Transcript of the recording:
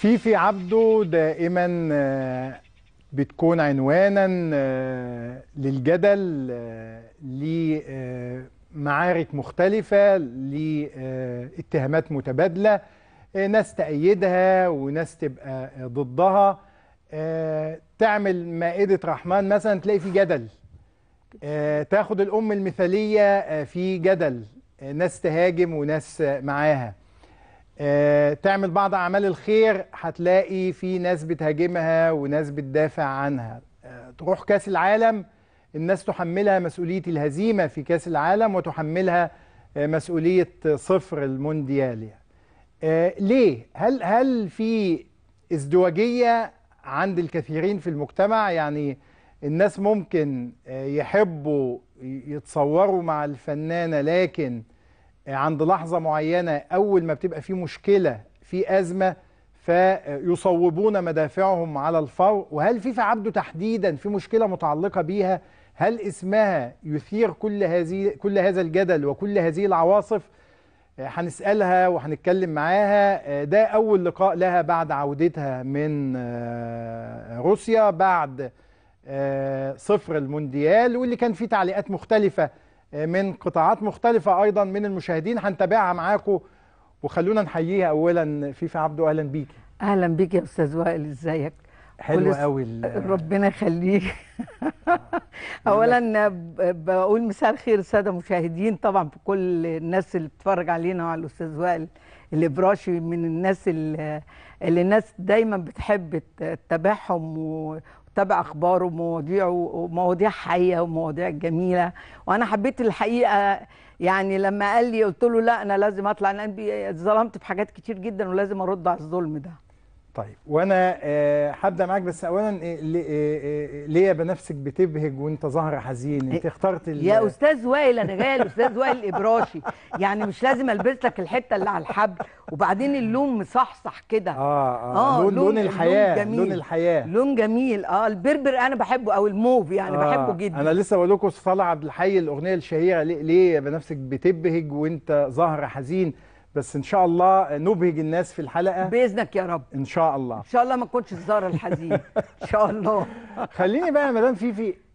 في في عبده دائما آه، بتكون عنوانا آه، للجدل آه، لمعارك مختلفة لاتهامات متبادلة ناس تأيدها وناس تبقى ضدها تعمل مائدة رحمن مثلا تلاقي في جدل تاخد الأم المثالية في جدل ناس تهاجم وناس معاها آه، تعمل بعض أعمال الخير هتلاقي في ناس بتهاجمها وناس بتدافع عنها آه، تروح كأس العالم الناس تحملها مسؤولية الهزيمة في كأس العالم وتحملها آه، مسؤولية صفر المونديال يعني. ليه؟ هل هل في ازدواجية عند الكثيرين في المجتمع يعني الناس ممكن يحبوا يتصوروا مع الفنانة لكن عند لحظة معينة أول ما بتبقى في مشكلة في أزمة فيصوبون مدافعهم على الفور وهل فيفا عبده تحديدا في مشكلة متعلقة بيها هل اسمها يثير كل هذه كل هذا الجدل وكل هذه العواصف هنسألها وهنتكلم معاها ده أول لقاء لها بعد عودتها من آه، روسيا بعد آه، صفر المونديال واللي كان فيه تعليقات مختلفة آه، من قطاعات مختلفة أيضا من المشاهدين هنتابعها معاكم وخلونا نحييها أولا فيفا عبده أهلا بيكي أهلا بيك يا أستاذ وائل إزيك حلو قوي ربنا يخليك اولا بقول مساء الخير الساده المشاهدين طبعا في كل الناس اللي بتتفرج علينا وعلى الاستاذ وائل الابراشي من الناس اللي, اللي الناس دايما بتحب تتابعهم تابع اخباره ومواضيعه ومواضيع حيه ومواضيع جميله وانا حبيت الحقيقه يعني لما قال لي قلت له لا انا لازم اطلع انا اتظلمت في حاجات كتير جدا ولازم ارد على الظلم ده طيب وانا آه، هبدا معاك بس اولا ليه آه، آه، يا بنفسك بتبهج وانت ظهر حزين انت إيه، اخترت يا استاذ وائل انا جايه الاستاذ وائل الابراشي يعني مش لازم البس لك الحته اللي على الحبل وبعدين اللون مصحصح كده اه اه, آه لون, لون الحياه لون, لون الحياه لون جميل اه البربر انا بحبه او الموف يعني آه بحبه جدا انا لسه بقول لكم صلاح عبد الحي الاغنيه الشهيره ليه, ليه يا بنفسك بتبهج وانت ظهر حزين بس ان شاء الله نبهج الناس في الحلقه باذنك يا رب ان شاء الله ان شاء الله ما تكونش الزهره الحزين ان شاء الله خليني بقى يا مدام فيفي